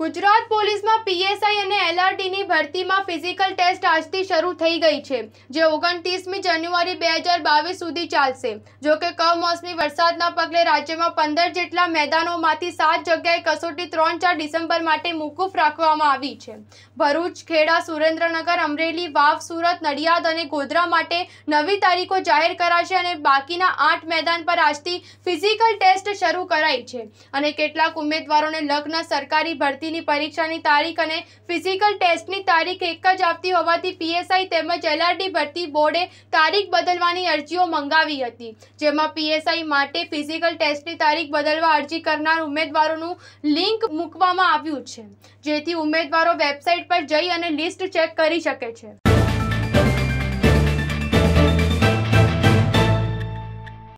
ગુજરાત પોલીસમાં પીએસઆઈ અને એલઆરડીની ભરતીમાં ફિઝિકલ ટેસ્ટ આજથી શરૂ થઈ ગઈ છે જે ઓગણત્રીસમી જાન્યુઆરી બે હજાર બાવીસ સુધી ચાલશે જોકે કમોસમી વરસાદના પગલે રાજ્યમાં પંદર જેટલા મેદાનોમાંથી સાત જગ્યાએ કસોટી ત્રણ ચાર ડિસેમ્બર માટે મોકૂફ રાખવામાં આવી છે ભરૂચ ખેડા સુરેન્દ્રનગર અમરેલી વાવ સુરત નડિયાદ અને ગોધરા માટે નવી તારીખો જાહેર કરાશે અને બાકીના આઠ મેદાન પર આજથી ફિઝિકલ ટેસ્ટ શરૂ કરાઈ છે અને કેટલાક ઉમેદવારોને લગ્ન સરકારી ભરતીની પરીક્ષાની તારીખ અને ફિઝિકલ મેડિકલ ટેસ્ટની તારીખ એક જ આવતી હોવાથી પીએસઆઈ તેમજ એલઆરડી ભરતી બોર્ડે તારીખ બદલવાની અરજીઓ મંગાવી હતી જેમાં પીએસઆઈ માટે ફિઝિકલ ટેસ્ટની તારીખ બદલવા અરજી કરનાર ઉમેદવારોનું લિંક મૂકવામાં આવ્યું છે જેથી ઉમેદવારો વેબસાઇટ પર જઈ અને લિસ્ટ ચેક કરી શકે છે